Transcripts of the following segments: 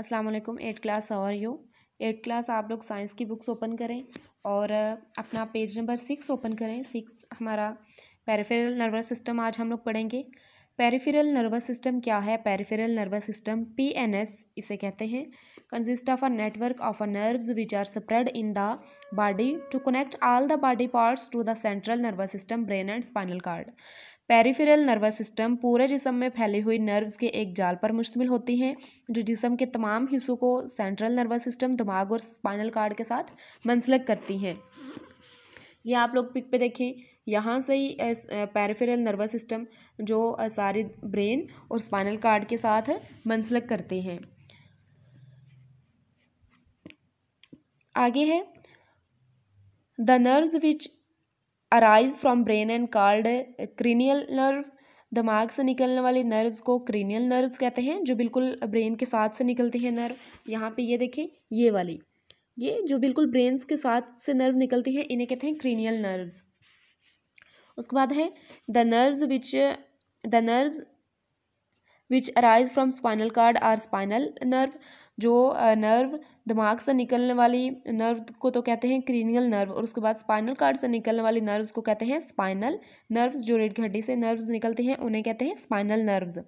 अस्सलाम वालेकुम eight class how are you eight class आप लोग साइंस की बुक्स ओपन करें और अपना पेज नंबर सिक्स ओपन करें सिक्स हमारा पेरिफेरल नर्वस सिस्टम आज हम लोग पढ़ेंगे पेरिफेरल नर्वस सिस्टम क्या है peripheral nervous system P N S इसे कहते हैं consist of a network of a nerves which are spread in the body to connect all the body parts to the central nervous system brain and spinal cord peripheral nervous system पूरे जिसम में फैली हुई nerves के एक जाल पर मुश्तमिल होती हैं जो जिसम के तमाम हिस्सों को सेंट्रल नर्वस सिस्टम दिमाग और स्पाइनल कार्ड के साथ मंसलक करती हैं ये आप लोग पिक पे देखें यहाँ से ही पेरीफेरल नर्वस सिस्टम जो सारे ब्रेन और स्पाइनल कार्ड के साथ मंसलक करते हैं आगे है the nerves which arise from brain and cord cranial nerve दिमाग से निकलने वाले नर्व्स को क्रीनियल नर्व्स कहते हैं जो बिल्कुल ब्रेन के साथ से निकलते हैं नर्व यहाँ पे ये देखें ये वाली ये जो बिल्कुल ब्रेन्स के साथ से नर्व निकलती है इन्हें कहते हैं क्रीनियल नर्व्स उसके बाद है the nerves which the nerves which arise from spinal cord are spinal nerve जो नर्व uh, दिमाग से निकलने वाली नर्व को तो कहते हैं क्रीनियल नर्व और उसके बाद स्पाइनल कार्ड से निकलने वाली नर्व्स को कहते हैं स्पाइनल नर्व्स जो रेड हड्डी से नर्व्स निकलते हैं उन्हें कहते हैं स्पाइनल नर्व्स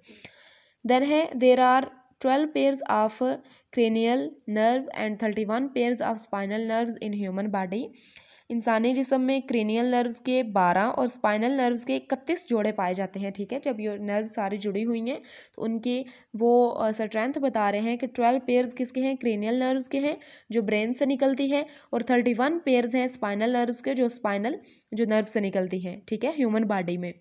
देन है there are twelve pairs of cranial nerve and thirty one pairs of spinal nerves in human body इंसानी जिसम में क्रेनियल नर्व्स के बारह और स्पाइनल नर्व्स के इकतीस जोड़े पाए जाते हैं ठीक है जब ये नर्व सारी जुड़ी हुई हैं तो उनकी वो स्ट्रेंथ बता रहे हैं कि ट्वेल्व पेयर्स किसके हैं क्रेनियल नर्व्स के हैं जो ब्रेन से निकलती है और थर्टी वन पेयर्स हैं स्पाइनल नर्व्स के जो स्पाइनल जो नर्व से निकलती हैं ठीक है ह्यूमन बॉडी में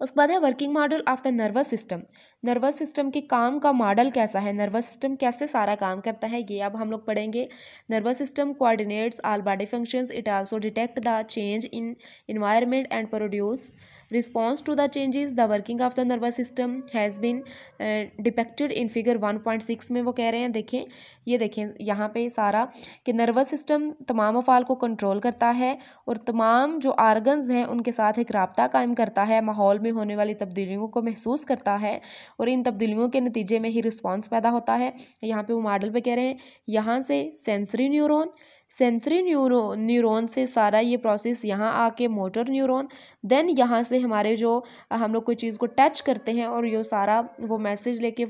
उसके बाद है working model of the nervous system nervous system के काम का मॉडल कैसा है नर्वस सिस्टम कैसे सारा काम करता है ये अब हम लोग पढ़ेंगे nervous system coordinates all body functions it also detect the change in environment and produce response to the changes the working of the nervous system has been uh, depicted in figure 1.6 में वो कह रहे हैं देखें ये देखें यहाँ पर सारा कि नर्वस सिस्टम तमाम अफ़ाल को कंट्रोल करता है और तमाम जो आर्गन्स हैं उनके साथ एक रबता कायम करता है माहौल में होने वाली तब्दीलियों को महसूस करता है और इन तब्दीलियों के नतीजे में ही रिस्पॉन्स पैदा होता है यहाँ पर वो मॉडल पर कह रहे हैं यहाँ से sensory neuron sensory neuro neuron से सारा ये प्रोसेस यहाँ आके मोटर न्यूरोन देन यहाँ से हमारे जो हम लोग कोई चीज़ को टच करते हैं और ये सारा वो मैसेज लेके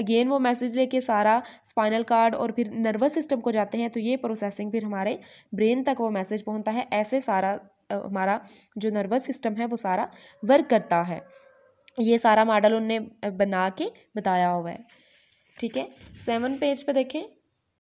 अगेन वो मैसेज लेके सारा स्पाइनल कार्ड और फिर नर्वस सिस्टम को जाते हैं तो ये प्रोसेसिंग फिर हमारे ब्रेन तक वो मैसेज पहुँचता है ऐसे सारा हमारा जो नर्वस सिस्टम है वो सारा वर्क करता है ये सारा मॉडल उनने बना के बताया हुआ है ठीक है सेवन पेज पे देखें